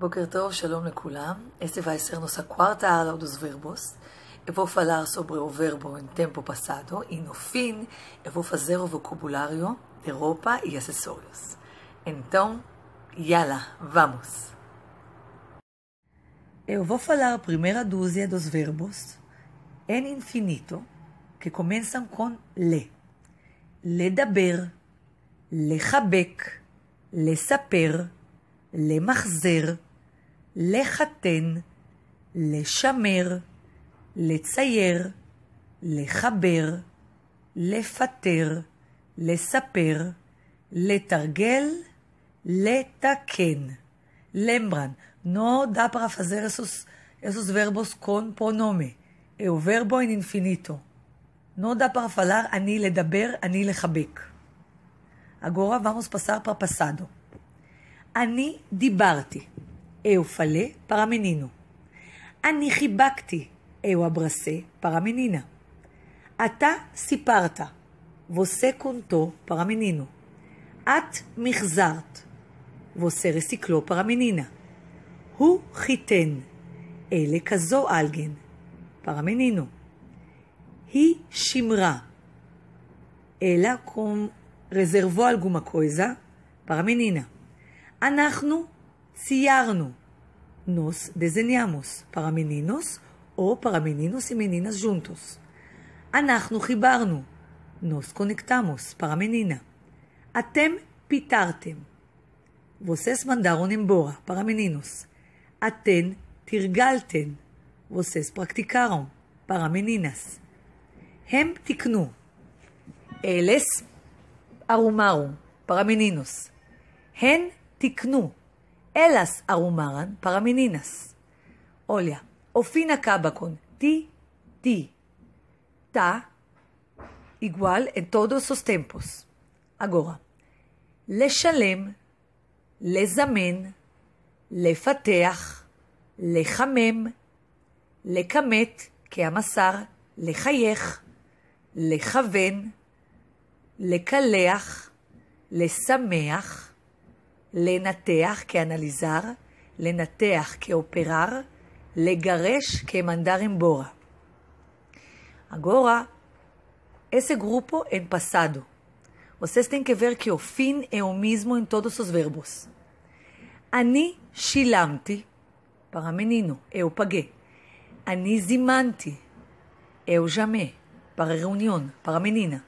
Boker Tov, shalom Lekulam. Este vai ser nossa quarta aula dos verbos. Eu vou falar sobre o verbo em tempo passado e no fim eu vou fazer o vocabulário de roupa e acessórios. Então, yala, vamos! Eu vou falar a primeira dúzia dos verbos em infinito que começam com le. le le le saper, le למחזר, לחתן, לשמר, לצייר, לחבר, לפטר, לספר, לתרגל, לתקן. Lembran, no dá para fazer esses, esses verbos com pronome. É o verbo em infinito. Não dá para falar ani ledaber, ani lechabek. Agora vamos passar para passado. Ani dibarti. אהופלה פרמנינו. אני חיבקתי, אהו אברסה פרמנינה. אתה סיפרת, ווסה קונטו פרמנינו. את מחזרת, ווסה רסיקלו פרמנינה. הוא חיתן, אלה כזו אלגן, פרמנינו. היא שימרה, אלה קום רזרבו אלגום הקויזה, פרמנינה. אנחנו Ciarno. Nós desenhamos para meninos ou para meninos e meninas juntos. Anachno ribarno. Nós conectamos para menina. Atem pitartem. Vocês mandaram embora para meninos. Aten tirgalten. Vocês praticaram para meninas. Hem tiknu. Eles arrumaram para meninos. Hen tiknu. Elas arrumaram para meninas. Olha, o fim acaba com ti, ti. Tá igual em todos os tempos. Agora, לשלם, לזמן, לפתח, לחמם, לכמת כהמסר, לחייך, לכוון, לקלח, לשמח, לנתח que לנתח operar, legaresh que mandar embora. Agora, esse grupo é passado. Vocês têm que ver que o fim é o mesmo em todos os verbos. Ani shilamti, para menino, eu paguei. Ani zimanti, eu chamei, para reunião, para menina.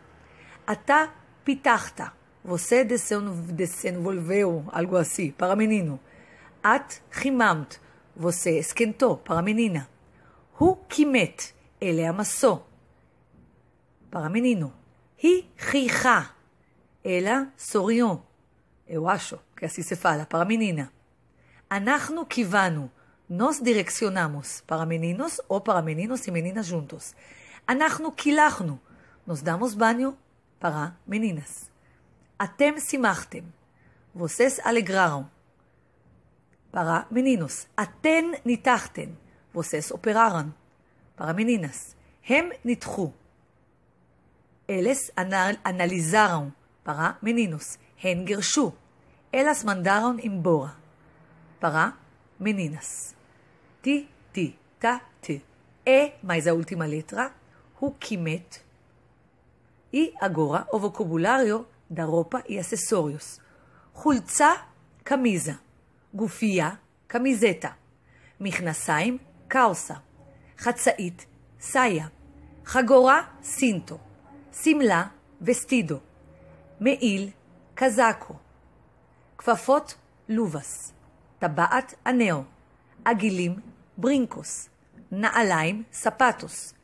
Ata pitachta, você desenvolveu algo assim para menino. At rimamt. Você esquentou para menina. Hu kimet. Ele amassou. Para menino. Hi riha. Ela sorriu. Eu acho que assim se fala para menina. Anachnu kivanu. Nós direcionamos para meninos ou para meninos e meninas juntos. Anachnu kilachnu. Nos damos banho para meninas. אתם שימחתם. ווסס אלגררו. פרה מנינוס. אתן ניתחתן. ווסס אופררן. פרה מנינס. הם ניתחו. אלס אנל, אנליזרו. פרה מנינוס. הן גירשו. אלס מנדרון עם בורה. פרה מנינס. טי טי טה טי. אה, מהי זה אולטימה לטרה? הוא קימת. אי אגורה או ווקובולריו דרופה היא אססוריוס. חולצה, קמיזה. גופייה, קמיזטה. מכנסיים, קאוסה. חצאית, סאיה. חגורה, סינטו. שמלה, וסטידו. מעיל, קזקו. כפפות, לובס. טבעת, אנאו. עגילים, ברינקוס. נעליים, ספטוס.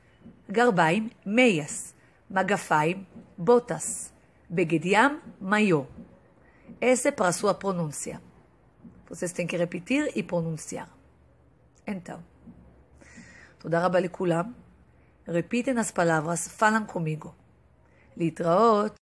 גרביים, מייס. מגפיים, בוטס. Begediam maior. Essa é para a sua pronúncia. Vocês têm que repetir e pronunciar. Então, תודה רבה לכולם. Repitem as palavras, falam comigo. להתראות.